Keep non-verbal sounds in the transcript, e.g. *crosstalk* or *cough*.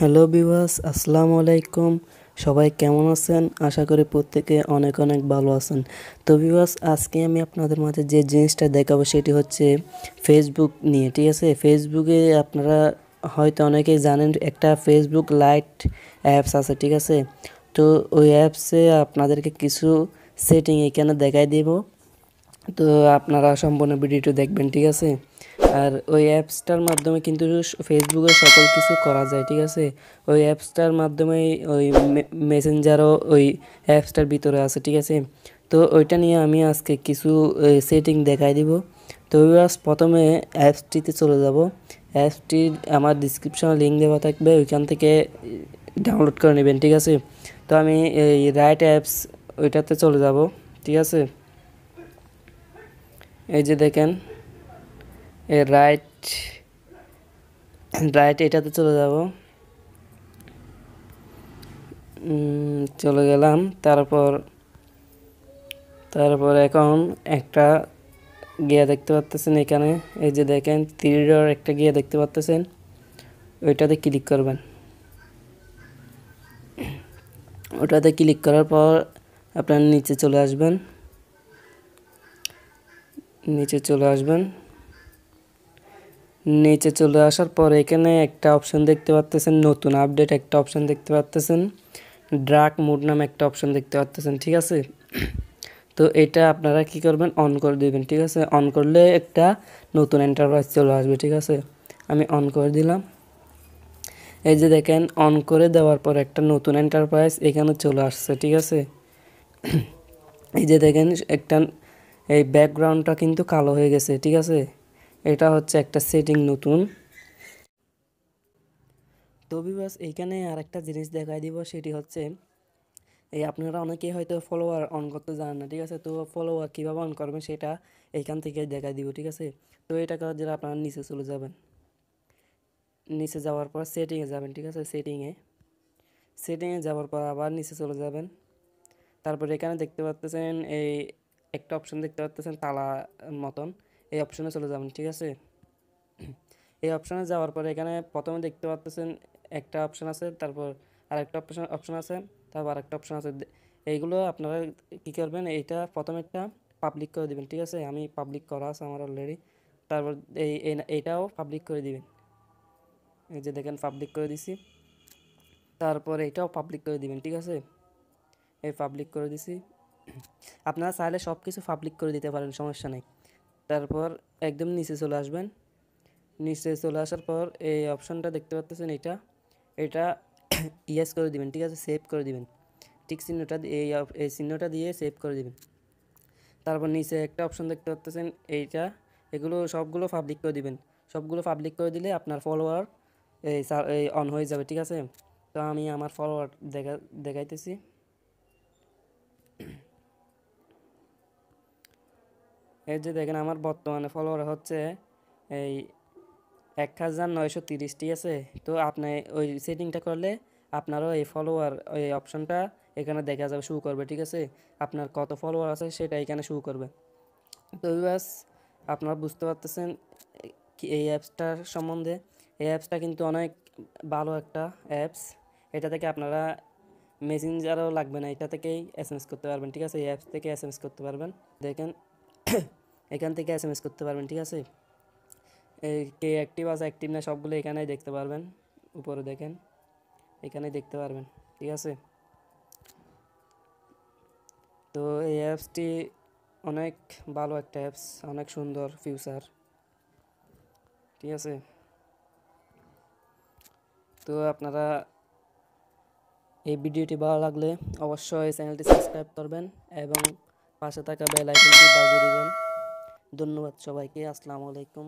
hello Bibhas আসসালামু আলাইকুম সবাই কেমন আছেন আশা করি প্রত্যেকে অনেক অনেক ভালো আছেন তো বিভাস আজকে আমি আপনাদের মাঝে যে জিনিসটা দেখাবো সেটি হচ্ছে ফেসবুক নিয়ে ঠিক আছে ফেসবুকে আপনারা হয়তো অনেকেই জানেন একটা ফেসবুক লাইট অ্যাপস আছে ঠিক আছে তো ওই অ্যাপসে আপনাদেরকে কিছু সেটিং এখানে দেখাই দেব তো আপনারা সম্পূর্ণ ভিডিওটি দেখবেন ঠিক আছে আর ওই অ্যাপসটার মাধ্যমে কিন্তু ফেসবুকে সকল কিছু করা যায় ঠিক আছে ওই অ্যাপসটার মাধ্যমে ওই মেসেঞ্জারও ওই অ্যাপসটার ভিতরে আছে ঠিক আছে তো ওইটা নিয়ে আমি আজকে কিছু সেটিং দেখাই দিব তো প্রথমে অ্যাপসটিতে চলে যাব অ্যাপসটি আমার ডিসক্রিপশনে লিঙ্ক দেওয়া থাকবে ওইখান থেকে ডাউনলোড করে নেবেন ঠিক আছে তো আমি এই রাইট অ্যাপস ওইটাতে চলে যাব ঠিক আছে এই যে দেখেন এর রাইট রাইট এটাতে চলে যাব চলে গেলাম তারপর তারপর এখন একটা গিয়া দেখতে পাচ্তেছেন এখানে এই যে দেখেন তিরিডর একটা গিয়া দেখতে পাচ্তেছেন ওইটাতে ক্লিক করবেন ওটাতে ক্লিক করার পর আপনার নিচে চলে আসবেন নিচে চলে আসবেন নিচে চলে আসার পর এখানে একটা অপশন দেখতে পাচ্তেছেন নতুন আপডেট একটা অপশন দেখতে পাচ্তেছেন ড্রাক মুড নাম একটা অপশন দেখতে পাচ্তেছেন ঠিক আছে তো এটা আপনারা কি করবেন অন করে দেবেন ঠিক আছে অন করলে একটা নতুন এন্টারপ্রাইজ চলে আসবে ঠিক আছে আমি অন করে দিলাম এই যে দেখেন অন করে দেওয়ার পর একটা নতুন এন্টারপ্রাইজ এখানে চলে আসছে ঠিক আছে এই যে দেখেন একটা এই ব্যাকগ্রাউন্ডটা কিন্তু কালো হয়ে গেছে ঠিক আছে এটা হচ্ছে একটা সেটিং নতুন তো বিবাস এইখানে আর একটা জিনিস দেখাই দিব সেটি হচ্ছে এই আপনারা অনেকেই হয়তো ফলোয়ার অন করতে জানেন না ঠিক আছে তো ফলোয়ার কীভাবে অন করবেন সেটা এইখান থেকে দেখাই দিব ঠিক আছে তো এটা করার জন্য আপনারা নিচে চলে যাবেন নিচে যাওয়ার পর সেটিংয়ে যাবেন ঠিক আছে সেটিংয়ে সেটিংয়ে যাওয়ার পর আবার নিচে চলে যাবেন তারপর এখানে দেখতে পাচ্তেছেন এই একটা অপশন দেখতে পাচ্তেছেন তালা মতন এই অপশানে চলে যাবেন ঠিক আছে *clears throat* এই অপশানে যাওয়ার পরে এখানে প্রথমে দেখতে পাচ্ছেন একটা অপশান আছে তারপর আরেকটা অপশন অপশান আছে তারপর আরেকটা অপশান আছে এইগুলো আপনারা কী করবেন এইটা প্রথমে একটা পাবলিক করে দিবেন ঠিক আছে আমি পাবলিক করা আছে আমার অলরেডি তারপর এই এইটাও পাবলিক করে দিবেন এই যে দেখেন পাবলিক করে দিছি তারপর এইটাও পাবলিক করে দিবেন ঠিক আছে এই পাবলিক করে দিছি *clears throat* আপনারা চাইলে সব কিছু পাবলিক করে দিতে পারেন সমস্যা নেই তারপর একদম নিচে চলে আসবেন নিচে চলে আসার পর এই অপশনটা দেখতে পাচ্তেছেন এটা এটা *coughs* ইয়াস করে দিবেন ঠিক আছে সেভ করে দিবেন ঠিক চিহ্নটা এই এই চিহ্নটা দিয়ে সেভ করে দিবেন তারপর নিচে একটা অপশন দেখতে পাচ্তেছেন এইটা এগুলো সবগুলো পাবলিক করে দিবেন সবগুলো পাবলিক করে দিলে আপনার ফলোয়ার এই এই অন হয়ে যাবে ঠিক আছে তো আমি আমার ফলোয়ার দেখা দেখাইতেছি এই যে দেখেন আমার বর্তমানে ফলোয়ার হচ্ছে এই এক হাজার নয়শো তিরিশটি আছে তো আপনি ওই সেটিংটা করলে আপনারও এই ফলোয়ার ওই অপশনটা এখানে দেখা যাবে শুরু করবে ঠিক আছে আপনার কত ফলোয়ার আছে সেটা এখানে শুরু করবে তো ব্যাস আপনারা বুঝতে পারতেছেন এই অ্যাপসটার সম্বন্ধে এই অ্যাপসটা কিন্তু অনেক ভালো একটা অ্যাপস এটা থেকে আপনারা মেসেঞ্জারও লাগবে না এটা থেকেই এস করতে পারবেন ঠিক আছে এই অ্যাপস থেকে এস করতে পারবেন দেখেন *coughs* এখান থেকে এস এম এস করতে পারবেন ঠিক আছে কে অ্যাক্টিভ আছে অ্যাক্টিভ না সবগুলো এখানেই দেখতে পারবেন উপরে দেখেন এখানে দেখতে পারবেন ঠিক আছে তো এই অ্যাপসটি অনেক ভালো একটা অ্যাপস অনেক সুন্দর ফিউচার ঠিক আছে তো আপনারা এই ভিডিওটি ভালো লাগলে অবশ্যই চ্যানেলটি সাবস্ক্রাইব করবেন এবং পাশে থাকা বেল আইকনটি বাজিয়ে দিবেন ধন্যবাদ সবাইকে আসসালামু আলাইকুম